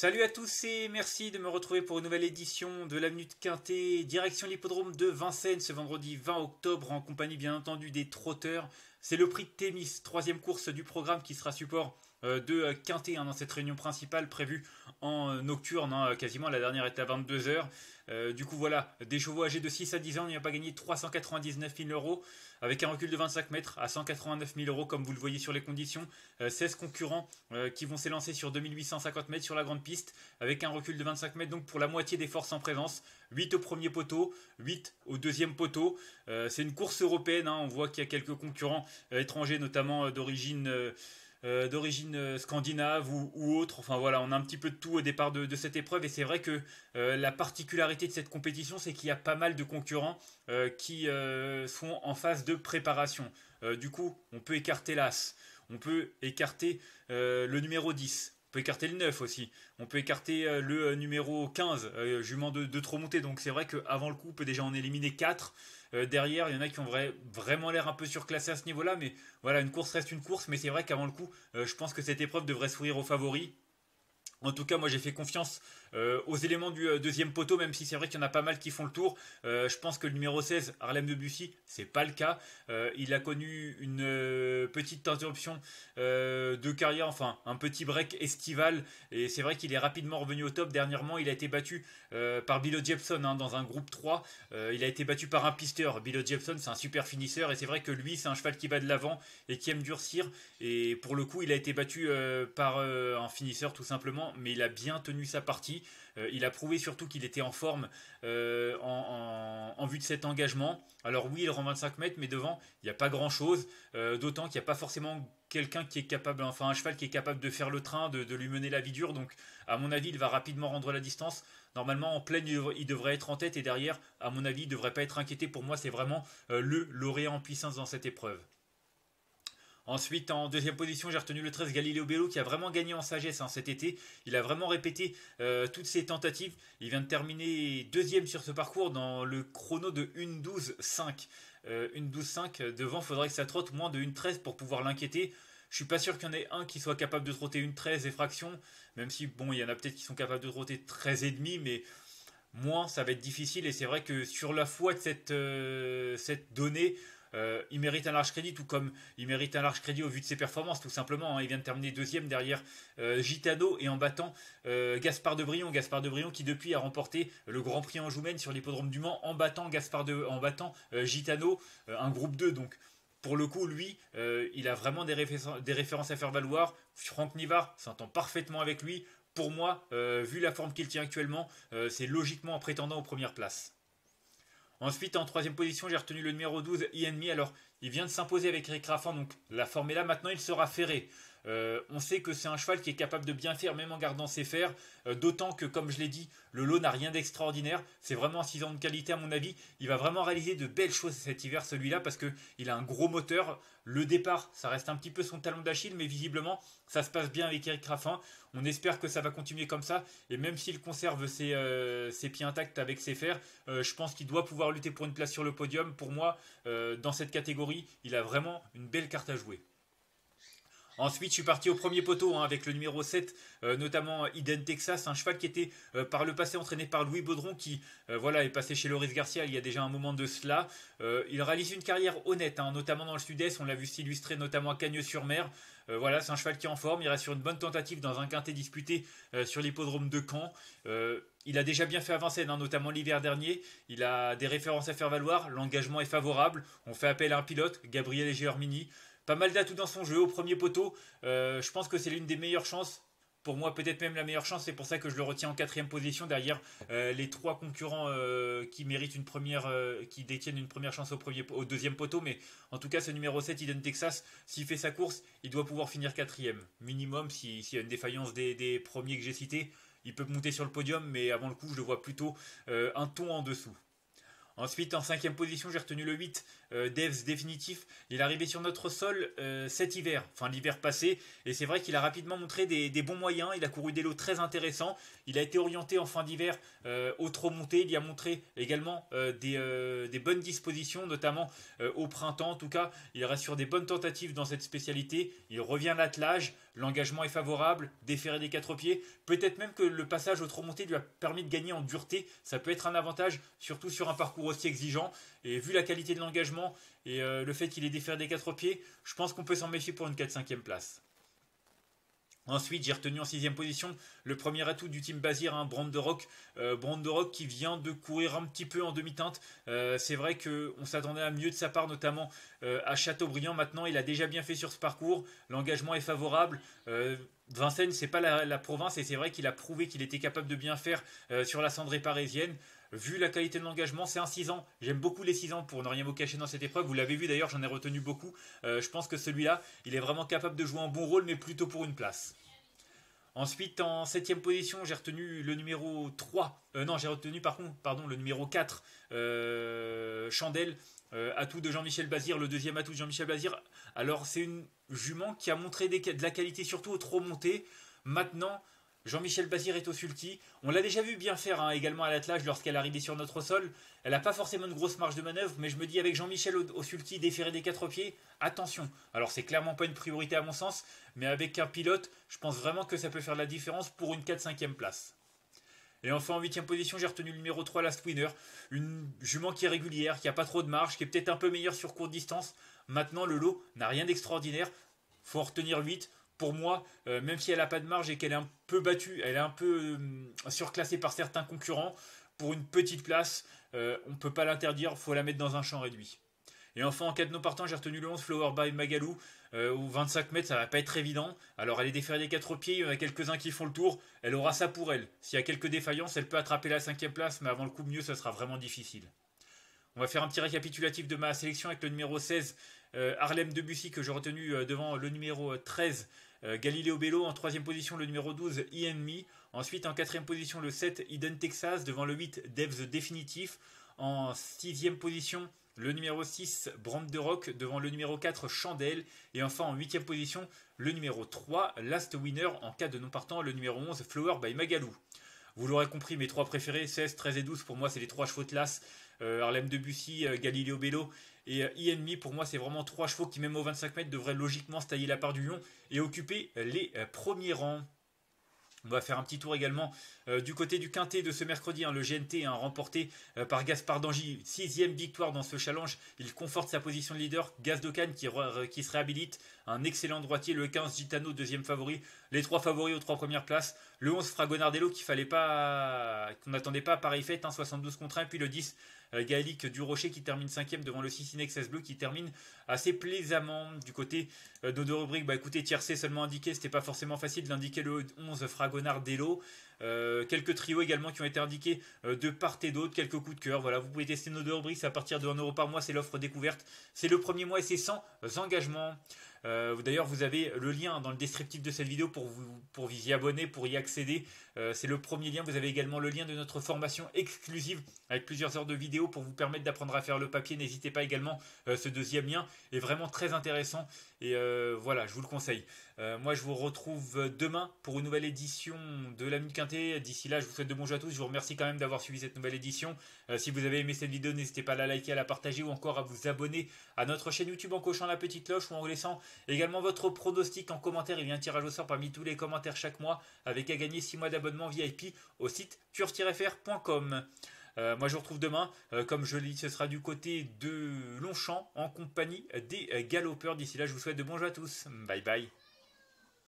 Salut à tous et merci de me retrouver pour une nouvelle édition de l'Avenue de Quintet, direction l'hippodrome de Vincennes ce vendredi 20 octobre en compagnie bien entendu des trotteurs c'est le prix de Thémis, troisième course du programme qui sera support euh, de euh, Quintet hein, dans cette réunion principale prévue en nocturne, hein, quasiment la dernière était à 22h. du coup voilà, des chevaux âgés de 6 à 10 ans a pas gagné 399 000 euros, avec un recul de 25 mètres à 189 000 euros comme vous le voyez sur les conditions. 16 euh, concurrents qui vont s'élancer sur 2850 mètres sur la grande piste, avec un recul de 25 mètres donc pour la moitié des forces en présence. 8 au premier poteau, 8 au deuxième poteau. C'est une course européenne, hein, on voit qu'il y a quelques concurrents euh, étrangers, notamment euh, d'origine. Euh, d'origine scandinave ou, autre. Enfin voilà, on a un petit peu de tout au départ de, cette épreuve et c'est vrai que la particularité de cette compétition, c'est qu'il y a pas mal de concurrents qui sont en phase de préparation. du coup, on peut écarter l'As, on peut écarter le numéro 10, peut écarter le 9 aussi. On peut écarter euh, le euh, numéro 15, euh, jument de, trop monter, Donc c'est vrai qu'avant le coup, on peut déjà en éliminer 4. derrière, il y en a qui ont vraiment l'air un peu surclassés à ce niveau-là. Mais voilà, une course reste une course. Mais c'est vrai qu'avant le coup, je pense que cette épreuve devrait sourire aux favoris. En tout cas, moi j'ai fait confiance euh, aux éléments du euh, deuxième poteau, même si c'est vrai qu'il y en a pas mal qui font le tour. Euh, je pense que le numéro 16, Harlem de Bussy, c'est pas le cas. il a connu une petite interruption de carrière, enfin un petit break estival, et c'est vrai qu'il est rapidement revenu au top. Dernièrement, il a été battu par Bilo Jepson hein, dans un groupe 3. il a été battu par un pisteur. Bilo Jepson, c'est un super finisseur, et c'est vrai que lui, c'est un cheval qui va de l'avant et qui aime durcir. Et pour le coup, il a été battu par un finisseur tout simplement mais il a bien tenu sa partie. Euh, il a prouvé surtout qu'il était en forme euh, en, vue de cet engagement. Alors oui, il rend 25 mètres, mais devant, il n'y a pas grand-chose. Euh, d'autant qu'il n'y a pas forcément quelqu'un qui est capable, enfin un cheval qui est capable de faire le train, de, de, lui mener la vie dure. Donc à mon avis, il va rapidement rendre la distance. Normalement, en pleine, il devrait être en tête et derrière, à mon avis, il ne devrait pas être inquiété. Pour moi, c'est vraiment le lauréat en puissance dans cette épreuve. Ensuite, en deuxième position, j'ai retenu le 13 Galileo Bello qui a vraiment gagné en sagesse hein, cet été. Il a vraiment répété euh, toutes ses tentatives. Il vient de terminer deuxième sur ce parcours dans le chrono de 1.12.5. 12 5 devant, faudrait que ça trotte moins de 1.13 pour pouvoir l'inquiéter. Je suis pas sûr qu'il y en ait un qui soit capable de trotter une 13 et fraction, même si bon, il y en a peut-être qui sont capables de trotter 13 mais moins ça va être difficile. Et c'est vrai que sur la foi de cette euh, donnée, euh, il mérite un large crédit, tout comme il mérite un large crédit au vu de ses performances, tout simplement. Hein. Il vient de terminer deuxième derrière euh, Gitano et en battant euh, Gaspard de Brion. Gaspard de Brion qui, depuis, a remporté le Grand Prix en Joumaine sur l'hippodrome du Mans en battant, Gaspard en battant Gitano, un groupe 2. Donc, pour le coup, lui, il a vraiment des, références à faire valoir. Franck Nivard s'entend parfaitement avec lui. Pour moi, vu la forme qu'il tient actuellement, c'est logiquement en prétendant aux premières places. Ensuite, en troisième position, j'ai retenu le numéro 12, Ian Alors, il vient de s'imposer avec Eric Raffan, donc la forme est là. Maintenant, il sera ferré. Euh, on sait que c'est un cheval qui est capable de bien faire, même en gardant ses fers. Euh, d'autant que, comme je l'ai dit, le lot n'a rien d'extraordinaire. C'est vraiment un 6 ans de qualité, à mon avis. Il va vraiment réaliser de belles choses cet hiver, celui-là, parce qu'il a un gros moteur. Le départ, ça reste un petit peu son talon d'Achille, mais visiblement, ça se passe bien avec Eric Raffin. On espère que ça va continuer comme ça. Et même s'il conserve ses, euh, pieds intacts avec ses fers, je pense qu'il doit pouvoir lutter pour une place sur le podium. Pour moi, dans cette catégorie, il a vraiment une belle carte à jouer. Ensuite, je suis parti au premier poteau hein, avec le numéro 7, euh, notamment euh, Eden Texas, un cheval qui était euh, par le passé entraîné par Louis Baudron, qui voilà, est passé chez Loris Garcia il y a déjà un moment de cela. il réalise une carrière honnête, hein, notamment dans le sud-est, on l'a vu s'illustrer notamment à cagneux sur mer voilà, c'est un cheval qui est en forme, il reste sur une bonne tentative dans un quintet disputé sur l'hippodrome de Caen. il a déjà bien fait avancer, hein, notamment l'hiver dernier. Il a des références à faire valoir, l'engagement est favorable. On fait appel à un pilote, Gabriel Giormini. Pas mal d'atouts dans son jeu au premier poteau. Euh, je pense que c'est l'une des meilleures chances. Pour moi, peut-être même la meilleure chance. C'est pour ça que je le retiens en quatrième position derrière euh, les trois concurrents euh, qui méritent une première, qui détiennent une première chance au, deuxième poteau. Mais en tout cas, ce numéro 7, Eden Texas, s'il fait sa course, il doit pouvoir finir quatrième. Minimum, s'il y a une défaillance des, des premiers que j'ai cités, il peut monter sur le podium. Mais avant le coup, je le vois plutôt un ton en dessous. Ensuite, en cinquième position, j'ai retenu le 8, euh, Devs définitif. Il est arrivé sur notre sol euh, cet hiver, enfin l'hiver passé, et c'est vrai qu'il a rapidement montré des, bons moyens. Il a couru des lots très intéressants. Il a été orienté en fin d'hiver euh, aux au trop monté. Il y a montré également des, bonnes dispositions, notamment au printemps. En tout cas, il reste sur des bonnes tentatives dans cette spécialité. Il revient l'attelage. L'engagement est favorable, déféré des quatre pieds, peut-être même que le passage au trop monté lui a permis de gagner en dureté, ça peut être un avantage, surtout sur un parcours aussi exigeant, et vu la qualité de l'engagement et euh, le fait qu'il est déféré des quatre pieds, je pense qu'on peut s'en méfier pour une 4-5e place. Ensuite, j'ai retenu en sixième position le premier atout du team Bazir, hein, Rock, euh, Brandorock. de Rock qui vient de courir un petit peu en demi-teinte. Euh, c'est vrai qu'on s'attendait à mieux de sa part, notamment euh, à Châteaubriand. Maintenant, il a déjà bien fait sur ce parcours. L'engagement est favorable. Vincennes, c'est pas la, province et c'est vrai qu'il a prouvé qu'il était capable de bien faire sur la cendrée parisienne vu la qualité de l'engagement, c'est un 6 ans. J'aime beaucoup les 6 ans pour ne rien vous cacher dans cette épreuve. Vous l'avez vu d'ailleurs, j'en ai retenu beaucoup. je pense que celui-là, il est vraiment capable de jouer un bon rôle, mais plutôt pour une place. Ensuite, en septième position, j'ai retenu le numéro 3. Euh, non, j'ai retenu par contre, pardon, le numéro 4, euh, Chandelle, euh, atout de Jean-Michel Bazir, le deuxième atout de Jean-Michel Bazir. Alors, c'est une jument qui a montré de la qualité, surtout au trop monté. Maintenant, Jean-Michel Bazir est au sulti, On l'a déjà vu bien faire hein, également à l'attelage lorsqu'elle arrivait sur notre sol. Elle n'a pas forcément une grosse marge de manœuvre, mais je me dis avec Jean-Michel au, sulti, déféré des quatre pieds, attention. Alors c'est clairement pas une priorité à mon sens, mais avec un pilote, je pense vraiment que ça peut faire la différence pour une 4-5e place. Et enfin en 8 position, j'ai retenu le numéro 3 la Winner, une jument qui est régulière, qui n'a pas trop de marge, qui est peut-être un peu meilleure sur courte distance. Maintenant le lot n'a rien d'extraordinaire, faut en retenir 8 pour moi, euh, même si elle n'a pas de marge et qu'elle est un peu battue, elle est un peu euh, surclassée par certains concurrents, pour une petite place, euh, on ne peut pas l'interdire, faut la mettre dans un champ réduit. Et enfin, en cas de non partants' j'ai retenu le 11 Flower by Magalou. au 25 mètres, ça ne va pas être évident. Alors, elle est déferrée des quatre pieds, il y en a quelques-uns qui font le tour. Elle aura ça pour elle. S'il y a quelques défaillances, elle peut attraper la cinquième place, mais avant le coup mieux, ça sera vraiment difficile. On va faire un petit récapitulatif de ma sélection avec le numéro 16, Harlem Harlem Debussy, que j'ai retenu devant le numéro 13, euh, Galileo Bello en troisième position le numéro 12 Ian Ensuite en quatrième position le 7 Eden Texas devant le 8 Devs Définitif En sixième position le numéro 6 Brand de Rock devant le numéro 4 Chandelle et enfin en huitième position le numéro 3 Last Winner en cas de non partant le numéro 11 Flower by Magalou. Vous l'aurez compris, mes trois préférés, 16, 13 et 12, pour moi, c'est les trois chevaux de l'As. Euh, Harlem Debussy, euh, Galileo Bello et INMI, euh, e pour moi, c'est vraiment trois chevaux qui, même au 25 mètres, devraient logiquement se tailler la part du lion et occuper euh, les euh, premiers rangs. On va faire un petit tour également du côté du quintet de ce mercredi, hein, le GNT hein, remporté par Gaspard Dangy, sixième victoire dans ce challenge. Il conforte sa position de leader. Gaz qui, qui, se réhabilite, un excellent droitier, le 15 Gitano, deuxième favori les trois favoris aux trois premières places. Le 11 Fragonard Delo qu'il fallait pas, qu'on n'attendait pas à fait, hein, 72 contre 1. Puis le 10, du Rocher qui termine 5 devant le 6 Inexcess Bleu qui termine assez plaisamment du côté euh, de nos rubriques. Bah écoutez, tiercé seulement indiqué, c'était pas forcément facile d'indiquer le 11 Fragonard Dello. Euh, quelques trios également qui ont été indiqués euh, de part et d'autre, quelques coups de cœur. Voilà, vous pouvez tester nos deux rubriques à partir de 1€ par mois, c'est l'offre découverte. C'est le premier mois et c'est sans engagement. Euh, d'ailleurs, vous avez le lien dans le descriptif de cette vidéo pour vous, pour vous y abonner, pour y accéder. c'est le premier lien. Vous avez également le lien de notre formation exclusive avec plusieurs heures de vidéos pour vous permettre d'apprendre à faire le papier. N'hésitez pas également, ce deuxième lien est vraiment très intéressant. Et voilà, je vous le conseille. moi, je vous retrouve demain pour une nouvelle édition de la Minute D'ici là, je vous souhaite de bons à tous. Je vous remercie quand même d'avoir suivi cette nouvelle édition. Euh, si vous avez aimé cette vidéo, n'hésitez pas à la liker, à la partager ou encore à vous abonner à notre chaîne YouTube en cochant la petite cloche ou en laissant également votre pronostic en commentaire. Il y a un tirage au sort parmi tous les commentaires chaque mois avec à gagner 6 mois d'abonnement VIP au site Tur.fr.com. Euh, moi, je vous retrouve demain. Euh, comme je l'ai dit, ce sera du côté de Longchamp en compagnie des galopeurs. D'ici là, je vous souhaite de bons jeux à tous. Bye bye.